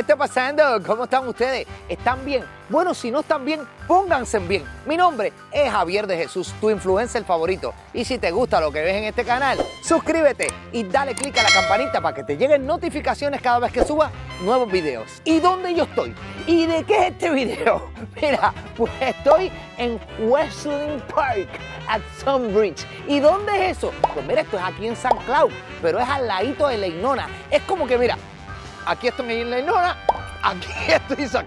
¿qué está pasando? ¿Cómo están ustedes? ¿Están bien? Bueno, si no están bien, pónganse bien. Mi nombre es Javier de Jesús, tu influencer favorito. Y si te gusta lo que ves en este canal, suscríbete y dale click a la campanita para que te lleguen notificaciones cada vez que suba nuevos videos. ¿Y dónde yo estoy? ¿Y de qué es este video? Mira, pues estoy en Westland Park, at Sunbridge. ¿Y dónde es eso? Pues mira, esto es aquí en San Cloud, pero es al ladito de Leinona. Es como que, mira, aquí esto me la ignora, aquí San Isaac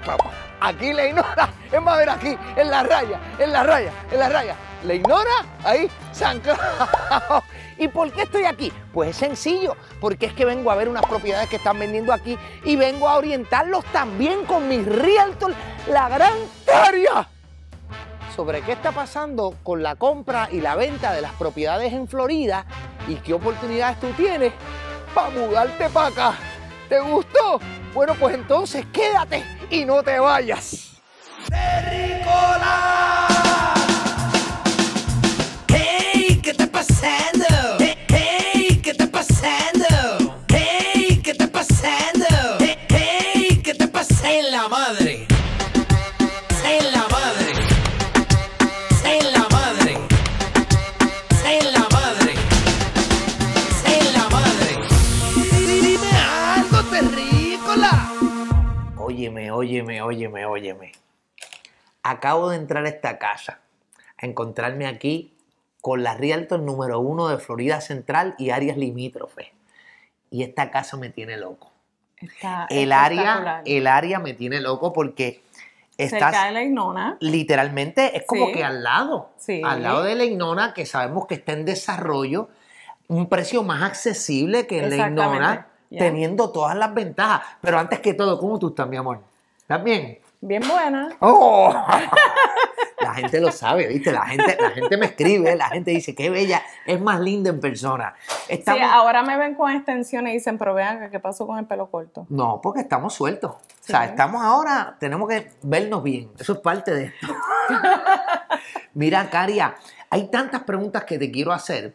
aquí la ignora, es más, ver aquí, en la raya, en la raya, en la raya, la ignora, ahí, San ¿Y por qué estoy aquí? Pues es sencillo, porque es que vengo a ver unas propiedades que están vendiendo aquí y vengo a orientarlos también con mis realtor, la gran área sobre qué está pasando con la compra y la venta de las propiedades en Florida y qué oportunidades tú tienes para mudarte para acá. ¿Te gustó? Bueno, pues entonces quédate y no te vayas. acabo de entrar a esta casa, a encontrarme aquí con la Rialto número uno de Florida Central y áreas limítrofes. Y esta casa me tiene loco. el, área, el área me tiene loco porque está la Literalmente es como que al lado, al lado de la Ignora que sabemos que está en desarrollo, un precio más accesible que la Ignona, teniendo todas las ventajas. Pero antes que todo, ¿cómo tú estás, mi amor? ¿Estás bien? Bien buena. Oh. La gente lo sabe, ¿viste? La gente, la gente me escribe, la gente dice, qué bella, es más linda en persona. Sí, ahora me ven con extensiones y dicen, pero vean, ¿qué pasó con el pelo corto? No, porque estamos sueltos. O sea, estamos ahora, tenemos que vernos bien. Eso es parte de esto. Mira, Caria, hay tantas preguntas que te quiero hacer,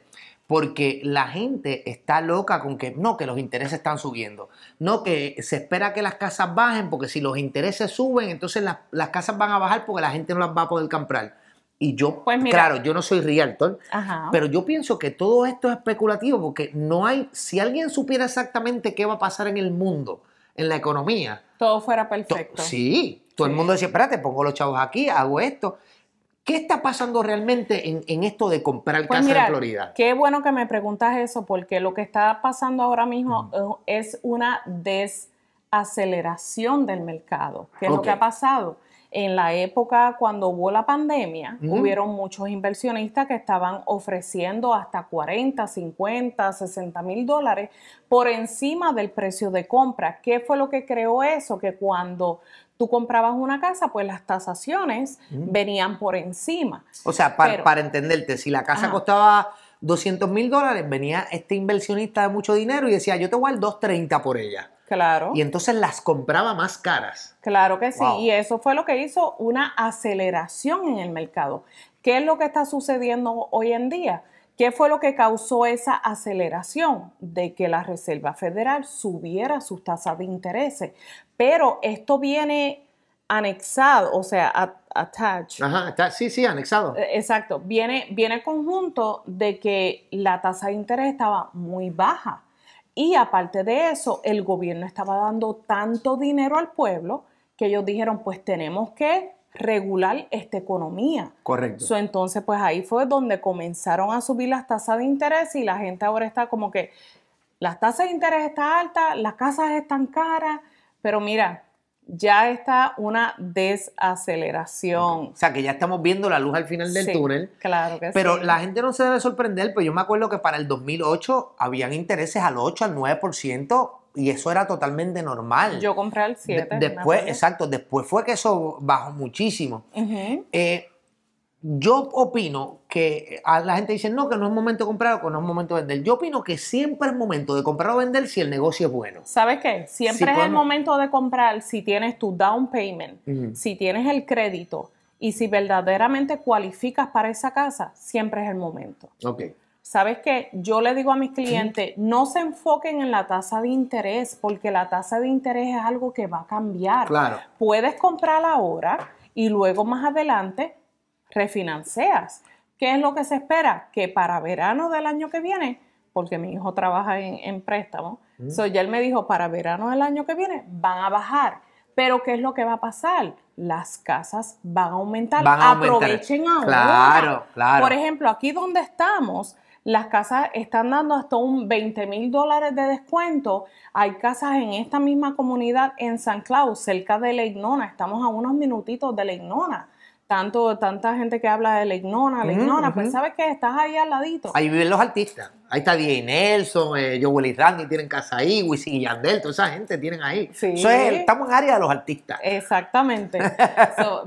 porque la gente está loca con que no, que los intereses están subiendo, no, que se espera que las casas bajen, porque si los intereses suben, entonces las, casas van a bajar porque la gente no las va a poder comprar. Y yo, pues claro, yo no soy realtor, pero yo pienso que todo esto es especulativo porque no hay, si alguien supiera exactamente qué va a pasar en el mundo, en la economía. Todo fuera perfecto. sí, todo el mundo decía, espérate, pongo los chavos aquí, hago esto. ¿Qué está pasando realmente en, esto de comprar pues casa en Florida? Qué bueno que me preguntas eso, porque lo que está pasando ahora mismo eh, es una desaceleración del mercado, ¿Qué es lo que ha pasado en la época cuando hubo la pandemia, hubieron muchos inversionistas que estaban ofreciendo hasta 40, 50, 60 mil dólares por encima del precio de compra. ¿Qué fue lo que creó eso? Que cuando tú comprabas una casa, pues las tasaciones venían por encima. O sea, para, entenderte, si la casa costaba 200 mil dólares, venía este inversionista de mucho dinero y decía, yo te voy al 230 por ella. Claro. Y entonces las compraba más caras. Claro que sí. Y eso fue lo que hizo una aceleración en el mercado. ¿Qué es lo que está sucediendo hoy en día? ¿Qué fue lo que causó esa aceleración de que la Reserva Federal subiera sus tasas de interés? Pero esto viene anexado, o sea, attached. Ajá, sí, sí, anexado. Eh, exacto, viene, viene conjunto de que la tasa de interés estaba muy baja y aparte de eso, el gobierno estaba dando tanto dinero al pueblo que ellos dijeron, pues tenemos que regular esta economía. Correcto. entonces, pues ahí fue donde comenzaron a subir las tasas de interés y la gente ahora está como que las tasas de interés están altas, las casas están caras, pero mira, ya está una desaceleración. O sea, que ya estamos viendo la luz al final del túnel. Claro que pero sí. Pero la gente no se debe sorprender, pero yo me acuerdo que para el 2008 habían intereses al 8, al 9%. Y eso era totalmente normal. Yo compré al 7. después, exacto, después fue que eso bajó muchísimo. Ajá yo opino que eh, a la gente dice, no, que no es momento de comprar o que no es momento de vender. Yo opino que siempre es momento de comprar o vender si el negocio es bueno. ¿Sabes qué? Siempre es el momento de comprar si tienes tu down payment, si tienes el crédito y si verdaderamente cualificas para esa casa, siempre es el momento. Ok. ¿Sabes qué? Yo le digo a mis clientes, no se enfoquen en la tasa de interés, porque la tasa de interés es algo que va a cambiar. Claro. Puedes comprar ahora y luego más adelante refinancias. ¿Qué es lo que se espera? Que para verano del año que viene, porque mi hijo trabaja en, préstamo, mm. ya él me dijo, para verano del año que viene van a bajar. Pero ¿qué es lo que va a pasar? Las casas van a aumentar. Aprovechen ahora. Claro, claro. Por ejemplo, aquí donde estamos, las casas están dando hasta un 20 mil dólares de descuento. Hay casas en esta misma comunidad en San Claus, cerca de Legnona. Estamos a unos minutitos de Legnona tanto, tanta gente que habla de la ignona, la ignona, pues sabes que estás ahí al ladito. Ahí viven los artistas. Ahí está DJ Nelson, eh, Joel y Randy tienen casa ahí, Wisin y Yandel, toda esa gente tienen ahí. Sí. estamos en área de los artistas. Exactamente.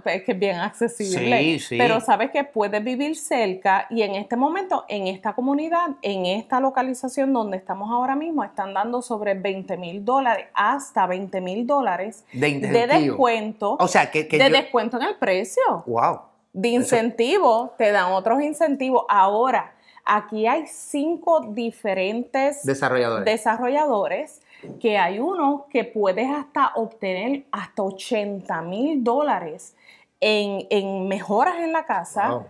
Pues, es que es bien accesible. Sí, sí. Pero sabes que puedes vivir cerca y en este momento, en esta comunidad, en esta localización donde estamos ahora mismo, están dando sobre 20 mil dólares, hasta 20 mil dólares de, descuento. O sea, que, de descuento en el precio. Wow. De incentivo, te dan otros incentivos. Ahora, Aquí hay cinco diferentes desarrolladores. que hay uno que puedes hasta obtener hasta 80 mil dólares en, mejoras en la casa,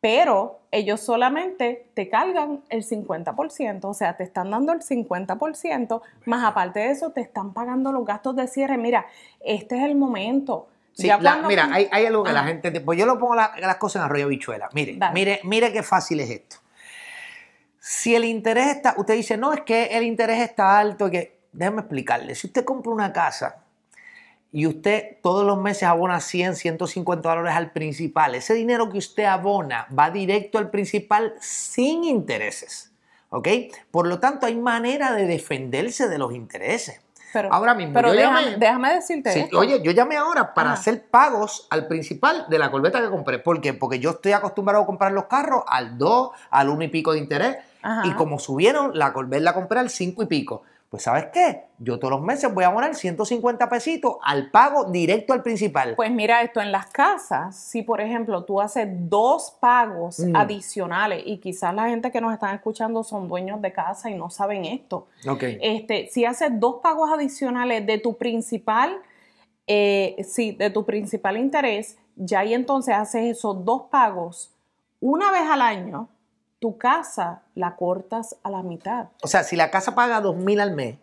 pero ellos solamente te cargan el 50%, o sea, te están dando el 50%, más aparte de eso te están pagando los gastos de cierre. Mira, este es el momento. mira, hay, algo que la gente... Pues yo lo pongo las cosas en arroyo bichuela. Mire, mire, mire qué fácil es esto. Si el interés está, usted dice, no, es que el interés está alto, que déjeme explicarle, si usted compra una casa y usted todos los meses abona 100, 150 dólares al principal, ese dinero que usted abona va directo al principal sin intereses, ¿ok? Por lo tanto, hay manera de defenderse de los intereses. Pero, ahora mismo. Pero déjame, decirte. Oye, yo llamé ahora para hacer pagos al principal de la corbeta que compré. ¿Por qué? Porque yo estoy acostumbrado a comprar los carros al 2, al 1 y pico de interés. Y como subieron, la volverla a comprar al 5 y pico. Pues ¿sabes qué? Yo todos los meses voy a abonar 150 pesitos al pago directo al principal. Pues mira esto, en las casas, si por ejemplo tú haces dos pagos mm. adicionales y quizás la gente que nos están escuchando son dueños de casa y no saben esto. Ok. Este, si haces dos pagos adicionales de tu principal, eh, sí, de tu principal interés, ya y entonces haces esos dos pagos una vez al año tu casa la cortas a la mitad. O sea, si la casa paga dos mil al mes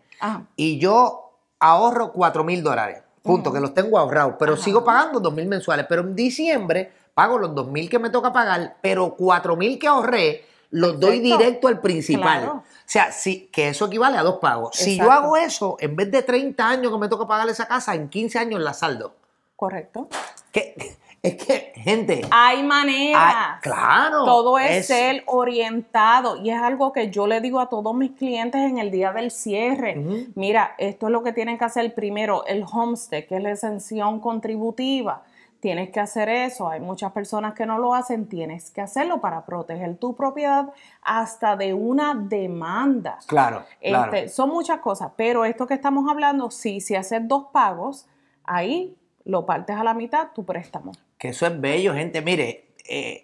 y yo ahorro cuatro mil dólares, punto, que los tengo ahorrados, pero sigo pagando dos mil mensuales, pero en diciembre pago los dos mil que me toca pagar, pero cuatro mil que ahorré los doy directo al principal. O sea, que eso equivale a dos pagos. Si yo hago eso, en vez de 30 años que me toca pagar esa casa, en 15 años la saldo. Correcto. Que, es que, gente. Hay manera. claro. Todo es, ser orientado. Y es algo que yo le digo a todos mis clientes en el día del cierre. Mira, esto es lo que tienen que hacer primero, el homestead, que es la exención contributiva. Tienes que hacer eso. Hay muchas personas que no lo hacen. Tienes que hacerlo para proteger tu propiedad hasta de una demanda. Claro. Este, son muchas cosas. Pero esto que estamos hablando, sí, si haces dos pagos, ahí lo partes a la mitad, tu préstamo que eso es bello, gente. Mire, eh,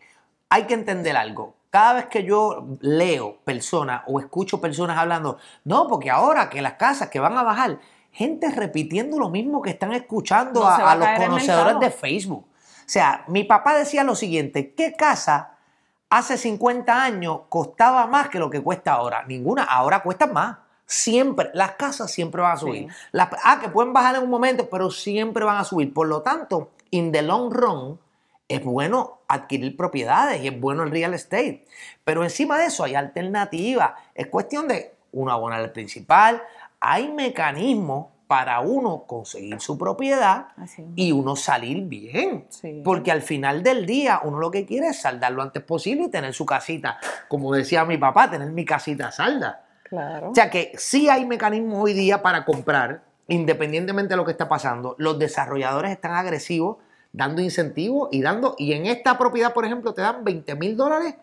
hay que entender algo. Cada vez que yo leo personas o escucho personas hablando, no, porque ahora que las casas que van a bajar, gente repitiendo lo mismo que están escuchando a, los conocedores de Facebook. O sea, mi papá decía lo siguiente, ¿qué casa hace 50 años costaba más que lo que cuesta ahora? Ninguna, ahora cuesta más. Siempre, las casas siempre van a subir. ah, que pueden bajar en un momento, pero siempre van a subir. Por lo tanto, in the long run, es bueno adquirir propiedades y es bueno el real estate. Pero encima de eso hay alternativas. Es cuestión de uno abonar el principal. Hay mecanismos para uno conseguir su propiedad y uno salir bien. Porque al final del día uno lo que quiere es saldar lo antes posible y tener su casita. Como decía mi papá, tener mi casita salda. O sea que sí hay mecanismos hoy día para comprar, independientemente de lo que está pasando, los desarrolladores están agresivos dando incentivos y dando, y en esta propiedad, por ejemplo, te dan 20 mil dólares.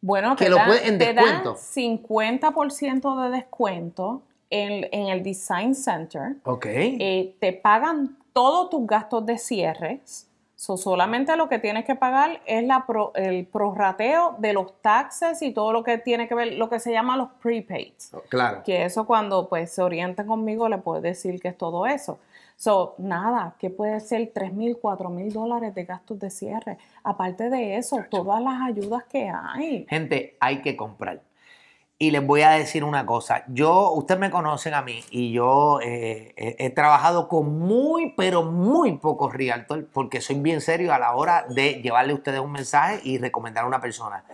Bueno, que te lo dan, 50% de descuento en, el Design Center. Ok. Eh, te pagan todos tus gastos de cierres So, solamente lo que tienes que pagar es la el prorrateo de los taxes y todo lo que tiene que ver, lo que se llama los prepaids. Oh, claro. Que eso cuando pues se orienten conmigo le puedes decir que es todo eso. So, nada, que puede ser tres mil, cuatro mil dólares de gastos de cierre. Aparte de eso, todas las ayudas que hay. Gente, hay que comprar. Y les voy a decir una cosa, yo, ustedes me conocen a mí y yo eh, he, trabajado con muy, pero muy pocos realtors porque soy bien serio a la hora de llevarle a ustedes un mensaje y recomendar a una persona.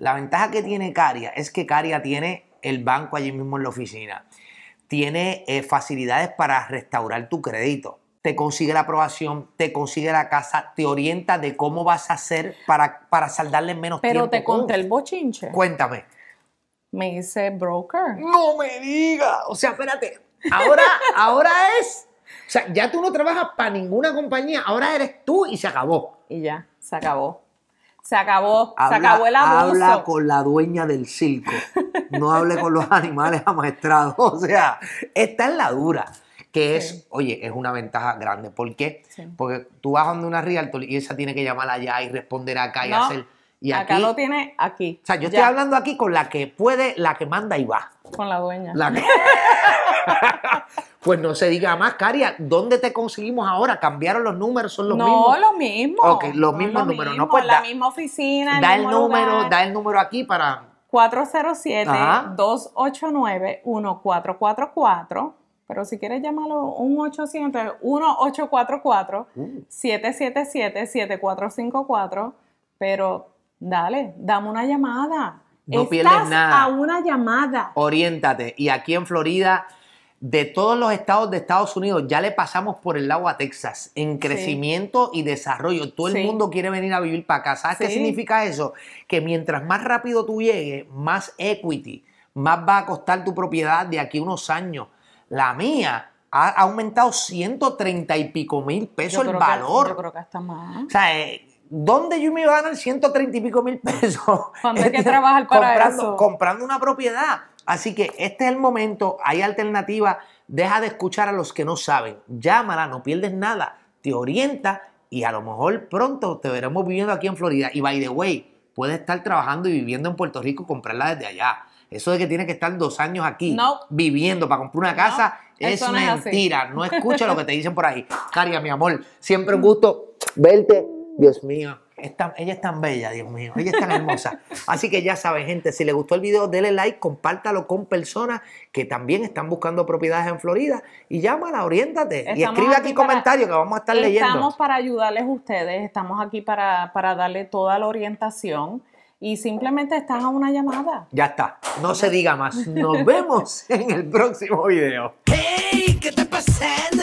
La ventaja que tiene Caria es que Caria tiene el banco allí mismo en la oficina, tiene eh, facilidades para restaurar tu crédito te consigue la aprobación, te consigue la casa, te orienta de cómo vas a hacer para, para saldarle menos Pero Pero te conté el bochinche. Cuéntame. Me hice broker. No me diga. O sea, espérate. Ahora, ahora es. O sea, ya tú no trabajas para ninguna compañía. Ahora eres tú y se acabó. Y ya, se acabó. Se acabó, se acabó el abuso. Habla con la dueña del circo. No hable con los animales amaestrados. O sea, está en la dura que es, oye, es una ventaja grande. ¿Por qué? Porque tú vas donde una realtor y esa tiene que llamar allá y responder acá y hacer... Acá lo tiene aquí. O sea, yo estoy hablando aquí con la que puede, la que manda y va. Con la dueña. pues no se diga más, Caria, ¿dónde te conseguimos ahora? ¿Cambiaron los números? ¿Son los mismos? No, los mismos. Ok, los mismos números. no, pues, la misma oficina. Da el, número, da el número aquí para. 407-289-1444. Pero si quieres llamarlo un 800, 1844 777 7454 Pero Dale, dame una llamada. No pierdes nada. A una llamada. Oriéntate. Y aquí en Florida, de todos los estados de Estados Unidos, ya le pasamos por el lago a Texas en crecimiento y desarrollo. Todo el mundo quiere venir a vivir para acá. ¿Sabes qué significa eso? Que mientras más rápido tú llegues, más equity, más va a costar tu propiedad de aquí a unos años. La mía ha aumentado 130 y pico mil pesos el valor. yo creo que hasta más. O sea, eh, ¿Dónde yo me iba a ganar 130 y pico mil pesos? Cuando hay que trabajar para comprando, eso. Comprando una propiedad. Así que este es el momento, hay alternativa, deja de escuchar a los que no saben, llámala, no pierdes nada, te orienta y a lo mejor pronto te veremos viviendo aquí en Florida. Y by the way, puedes estar trabajando y viviendo en Puerto Rico, comprarla desde allá. Eso de que tienes que estar dos años aquí viviendo para comprar una casa es mentira. No, escucha lo que te dicen por ahí. Caria, mi amor, siempre un gusto verte Dios mío, ella es tan bella, Dios mío, ella es tan hermosa. Así que ya saben, gente, si les gustó el video, denle like, compártalo con personas que también están buscando propiedades en Florida y llámala, oriéntate y escribe aquí, comentarios que vamos a estar leyendo. Estamos para ayudarles a ustedes, estamos aquí para, para darle toda la orientación y simplemente estás a una llamada. Ya está, no se diga más. Nos vemos en el próximo video. ¡Hey! ¿Qué está pasando?